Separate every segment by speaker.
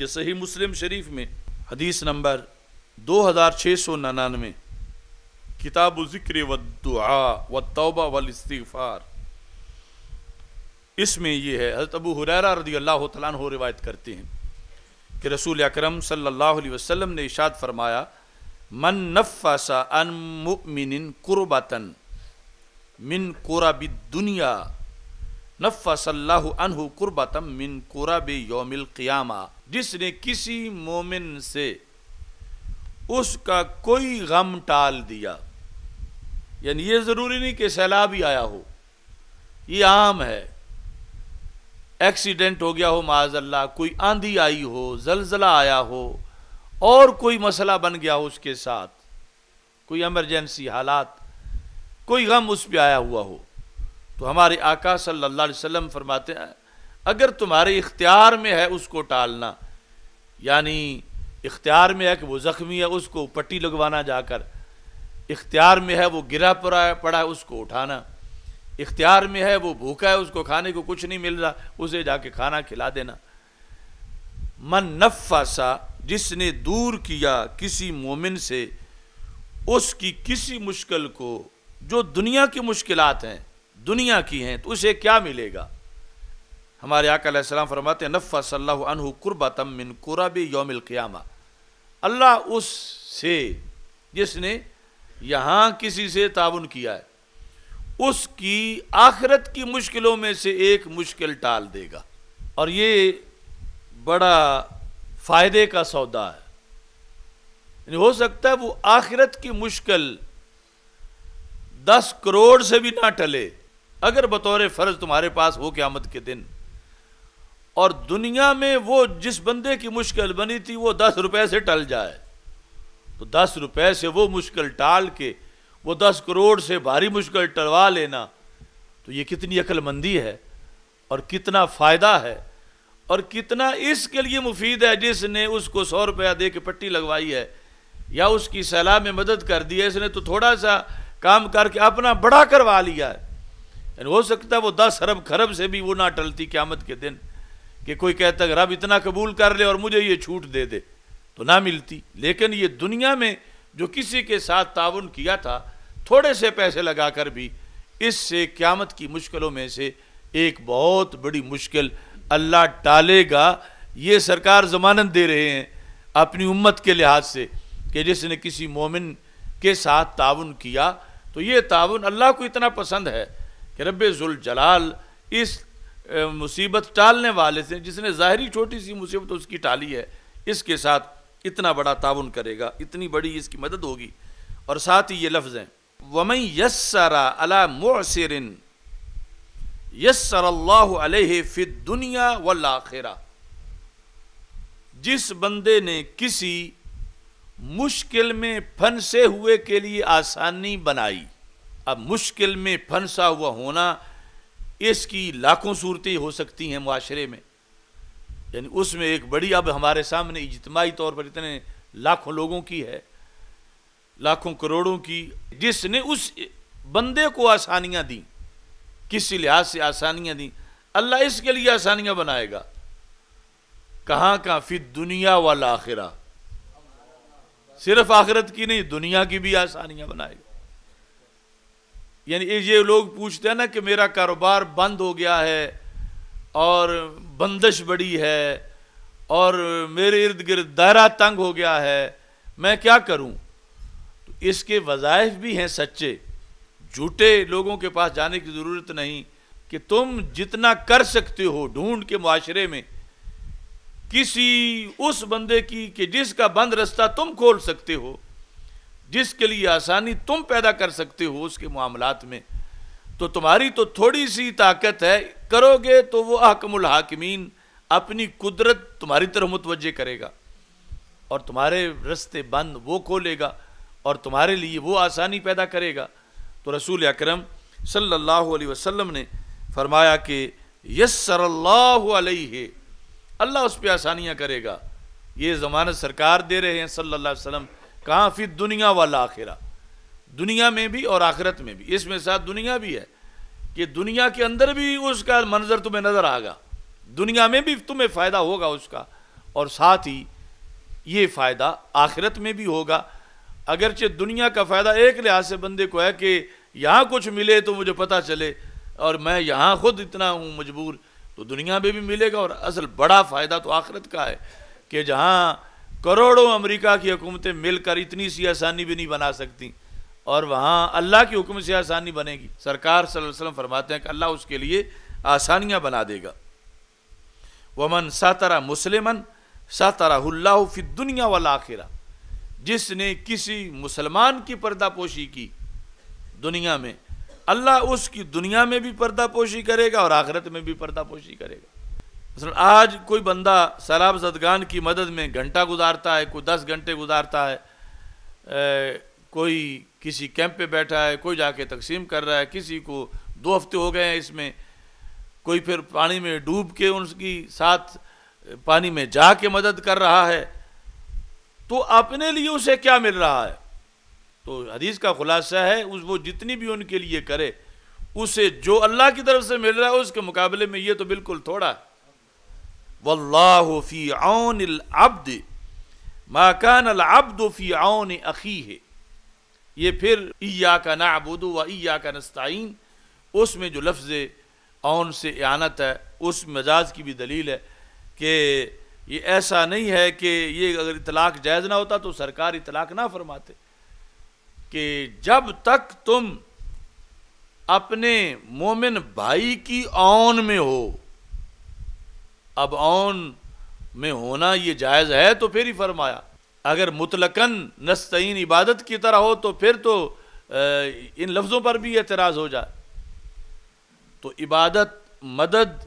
Speaker 1: ये सही मुस्लिम शरीफ में हदीस नंबर दो हज़ार छः सौ निन्यानवे किताब ज़िक्र व दुआ व तौबा वल वलस्तफ़ार इसमें यह है हज़रत अबू हुरैरा रदी अल्लाह तु रिवायत करते हैं कि रसूल अकरम सल्लल्लाहु अलैहि वसल्लम ने इशाद फरमाया मन नफ़सा अन मुमिन कुरबतन मिन कुरबिद दुनिया नफ़सल्लाहु कुर्बतम मिन कुरब योमिल क़ियामा जिसने किसी मोमिन से उसका कोई गम टाल दिया यानी ये ज़रूरी नहीं कि सैलाब ही आया हो ये आम है एक्सीडेंट हो गया हो माजल्ला कोई आंधी आई हो जलजला आया हो और कोई मसला बन गया हो उसके साथ कोई एमरजेंसी हालात कोई गम उस पर आया हुआ हो तो हमारे आका सल्लल्लाहु अलैहि वसल्लम फरमाते हैं अगर तुम्हारे इख्तियार में है उसको टालना यानी इख्तियार में है कि वो ज़ख्मी है उसको पट्टी लगवाना जाकर इख्तियार में है वो गिरा पड़ा है पड़ा है उसको उठाना इख्तियार में है वो भूखा है उसको खाने को कुछ नहीं मिल रहा उसे जाके खाना खिला देना मन नफ़ा सा जिसने दूर किया किसी मोमिन से उसकी किसी मुश्किल को जो दुनिया की मुश्किलात हैं दुनिया की हैं तो उसे क्या मिलेगा हमारे आकलम फरमाते नफ़ा सल्लु कुर्बतम मिन कुरब योमिल क़्यामा अल्लाह उस से जिसने यहाँ किसी से ताउन किया है उसकी आखिरत की मुश्किलों में से एक मुश्किल टाल देगा और ये बड़ा फ़ायदे का सौदा है हो सकता है वो आखिरत की मुश्किल दस करोड़ से भी ना टले अगर बतौर फ़र्ज तुम्हारे पास हो क़्यामत के दिन और दुनिया में वो जिस बंदे की मुश्किल बनी थी वो दस रुपए से टल जाए तो दस रुपए से वो मुश्किल टाल के वो दस करोड़ से भारी मुश्किल टलवा लेना तो ये कितनी अक्लमंदी है और कितना फ़ायदा है और कितना इसके लिए मुफीद है जिसने उसको सौ रुपया दे के पट्टी लगवाई है या उसकी सलाह में मदद कर दी है इसने तो थोड़ा सा काम करके अपना बड़ा करवा लिया है यानी हो सकता है वो दस अरब खरब से भी वो ना टलती क्यामत के दिन कि कोई कहता है रब इतना कबूल कर ले और मुझे ये छूट दे दे तो ना मिलती लेकिन ये दुनिया में जो किसी के साथ ताउन किया था थोड़े से पैसे लगा कर भी इससे क्यामत की मुश्किलों में से एक बहुत बड़ी मुश्किल अल्लाह टालेगा ये सरकार जमानत दे रहे हैं अपनी उम्मत के लिहाज से कि जिसने किसी मोमिन के साथ ताउन किया तो ये ताउन अल्लाह को इतना पसंद है कि रब्बुल जलाल इस मुसीबत टालने वाले से जिसने ज़ाहरी छोटी सी मुसीबत उसकी टाली है इसके साथ इतना बड़ा ताउन करेगा इतनी बड़ी इसकी मदद होगी और साथ ही ये लफ्ज़ हैं वमई यसरा अला मोसरिन यसर फिद दुनिया वल आखिरा जिस बंदे ने किसी मुश्किल में फंसे हुए के लिए आसानी बनाई अब मुश्किल में फंसा हुआ होना इसकी लाखों सूरतें हो सकती हैं माशरे में यानी उसमें एक बड़ी अब हमारे सामने इजतमाही तौर पर इतने लाखों लोगों की है लाखों करोड़ों की जिसने उस बंदे को आसानियाँ दी किसी लिहाज से आसानियाँ दी अल्लाह इसके लिए आसानियाँ बनाएगा कहाँ कहाँ फिर दुनिया वाला आखिरा सिर्फ आखिरत की नहीं दुनिया की भी आसानियाँ बनाएगा यानी ये लोग पूछते हैं ना कि मेरा कारोबार बंद हो गया है और बंदिश बड़ी है और मेरे इर्द गिर्द दायरा तंग हो गया है मैं क्या करूं तो इसके वज़ाइफ भी हैं सच्चे झूठे लोगों के पास जाने की ज़रूरत नहीं कि तुम जितना कर सकते हो ढूंढ के माशरे में किसी उस बंदे की कि जिसका बंद रास्ता तुम खोल सकते हो जिसके लिए आसानी तुम पैदा कर सकते हो उसके मामलात में तो तुम्हारी तो थोड़ी सी ताकत है करोगे तो वो अहकमुल हाकिमीन अपनी कुदरत तुम्हारी तरफ मुतवजे करेगा और तुम्हारे रस्ते बंद वो खोलेगा और तुम्हारे लिए वो आसानी पैदा करेगा तो रसूल अक्रम सल्लल्लाहु अलैहि वसल्लम ने फरमाया कि यस है अल्लाह उस पर आसानियाँ करेगा ये ज़मानत सरकार दे रहे हैं सल्लल्लाहु अलैहि वसल्लम कहाँ फिर दुनिया वाला आखिरा दुनिया में भी और आखिरत में भी इसमें साथ दुनिया भी है कि दुनिया के अंदर भी उसका मंजर तुम्हें नज़र आएगा दुनिया में भी तुम्हें फ़ायदा होगा उसका और साथ ही ये फ़ायदा आखिरत में भी होगा अगरचे दुनिया का फ़ायदा एक लिहाज से बंदे को है कि यहाँ कुछ मिले तो मुझे पता चले और मैं यहाँ खुद इतना हूँ मजबूर तो दुनिया में भी मिलेगा और असल बड़ा फ़ायदा तो आखिरत का है कि जहाँ करोड़ों अमेरिका की हुकूमतें मिलकर इतनी सी आसानी भी नहीं बना सकती और वहाँ अल्लाह के हुक्म से आसानी बनेगी सरकार वसल्लम फरमाते हैं कि अल्लाह उसके लिए आसानियाँ बना देगा वमन सातरा मुसलमन सातरा फिर दुनिया वाला आखिरा जिसने किसी मुसलमान की पर्दापोशी की दुनिया में अल्लाह उसकी दुनिया में भी पर्दापोशी करेगा और आखिरत में भी पर्दापोशी करेगा मसलन आज कोई बंदा सैलाब जदगान की मदद में घंटा गुजारता है कोई दस घंटे गुजारता है ए, कोई किसी कैंप पे बैठा है कोई जाके तकसीम कर रहा है किसी को दो हफ्ते हो गए हैं इसमें कोई फिर पानी में डूब के उनकी साथ पानी में जा के मदद कर रहा है तो अपने लिए उसे क्या मिल रहा है तो हदीस का खुलासा है उस वो जितनी भी उनके लिए करे उसे जो अल्लाह की तरफ से मिल रहा है उसके मुकाबले में ये तो बिल्कुल थोड़ा है वल्लाफ़ी आउन अब्द माकान अब्द फ़ी आउन अखी है ये फिर ईया का ना अबूदू व ईया का नस्ताइन उसमें जो लफ्ज़ आउन से आनत है उस मजाज की भी दलील है कि ये ऐसा नहीं है कि ये अगर इतलाक़ जायज़ ना होता तो सरकार इतलाक़ ना फरमाते कि जब तक तुम अपने मोमिन भाई की आन में हो अब ऑन में होना ये जायज़ है तो फिर ही फरमाया अगर मुतलकन नस्तईन इबादत की तरह हो तो फिर तो इन लफ्ज़ों पर भी एतराज़ हो जाए तो इबादत मदद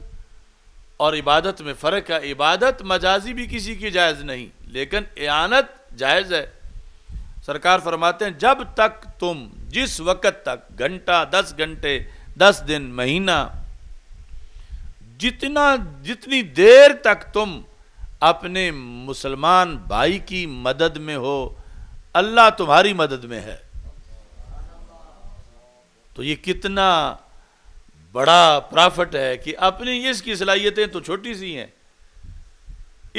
Speaker 1: और इबादत में फ़र्क है इबादत मजाजी भी किसी की जायज़ नहीं लेकिन एआनत जायज़ है सरकार फरमाते हैं जब तक तुम जिस वक़्त तक घंटा दस घंटे दस दिन महीना जितना जितनी देर तक तुम अपने मुसलमान भाई की मदद में हो अल्लाह तुम्हारी मदद में है तो ये कितना बड़ा प्रॉफिट है कि अपनी इसकी सलाहियतें तो छोटी सी हैं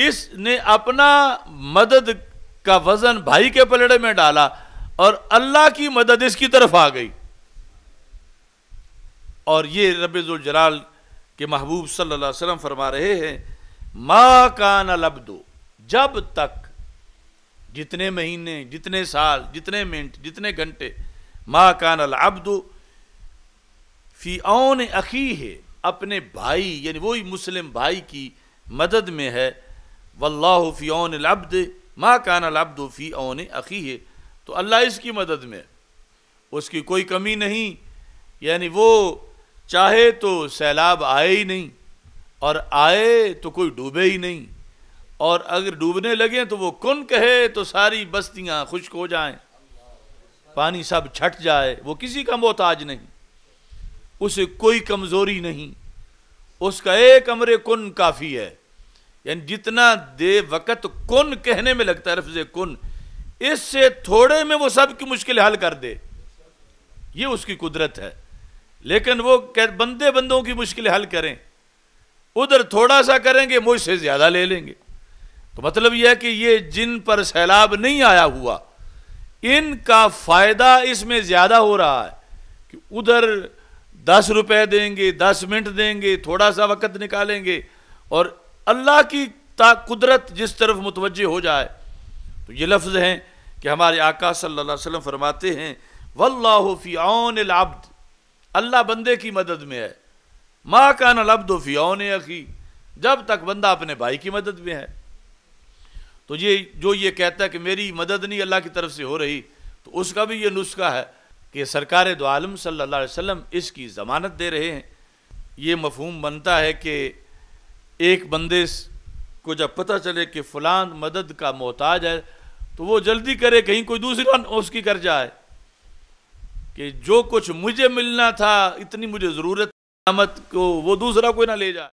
Speaker 1: इसने अपना मदद का वजन भाई के पलड़े में डाला और अल्लाह की मदद इसकी तरफ आ गई और ये रबीजुल जलाल कि महबूब सल्लल्लाहु अलैहि वसल्लम फरमा रहे हैं मा कान लब्दो जब तक जितने महीने जितने साल जितने मिनट जितने घंटे मा कान लब्दो फी ओन अखी है अपने भाई यानी वही मुस्लिम भाई की मदद में है वल्लाह फ़ी ओन अब्द माँ कान लब्दो फ़ी ओन अखी है तो अल्लाह इसकी मदद में उसकी कोई कमी नहीं यानी वो चाहे तो सैलाब आए ही नहीं और आए तो कोई डूबे ही नहीं और अगर डूबने लगे तो वो कौन कहे तो सारी बस्तियां खुश्क हो जाएं पानी सब छट जाए वो किसी का मोहताज नहीं उसे कोई कमज़ोरी नहीं उसका एक अमरे कुन काफ़ी है यानी जितना दे वक़्त कुन कहने में लगता है लफ्ज़ कुन इससे थोड़े में वो सब की मुश्किल हल कर दे ये उसकी कुदरत है लेकिन वो बंदे बंदों की मुश्किल हल करें उधर थोड़ा सा करेंगे मुझसे ज़्यादा ले लेंगे तो मतलब यह है कि ये जिन पर सैलाब नहीं आया हुआ इनका फ़ायदा इसमें ज़्यादा हो रहा है कि उधर दस रुपए देंगे दस मिनट देंगे थोड़ा सा वक़्त निकालेंगे और अल्लाह की ता कुदरत जिस तरफ मुतवजह हो जाए तो ये लफ्ज़ हैं कि हमारे आका सल्लल्लाहु अलैहि वसल्लम फरमाते हैं वल्लाफ़ी आन अब्द अल्लाह बंदे की मदद में है माँ का नब्दो ने अखी जब तक बंदा अपने भाई की मदद में है तो ये जो ये कहता है कि मेरी मदद नहीं अल्लाह की तरफ से हो रही तो उसका भी ये नुस्खा है कि सरकार दो आलम सल्ला वम इसकी ज़मानत दे रहे हैं ये मफहम बनता है कि एक बंदे को जब पता चले कि फलान मदद का मोहताज है तो वो जल्दी करे कहीं कोई दूसरा उसकी कर जाए कि जो कुछ मुझे मिलना था इतनी मुझे ज़रूरत क़यामत को वो दूसरा कोई ना ले जाए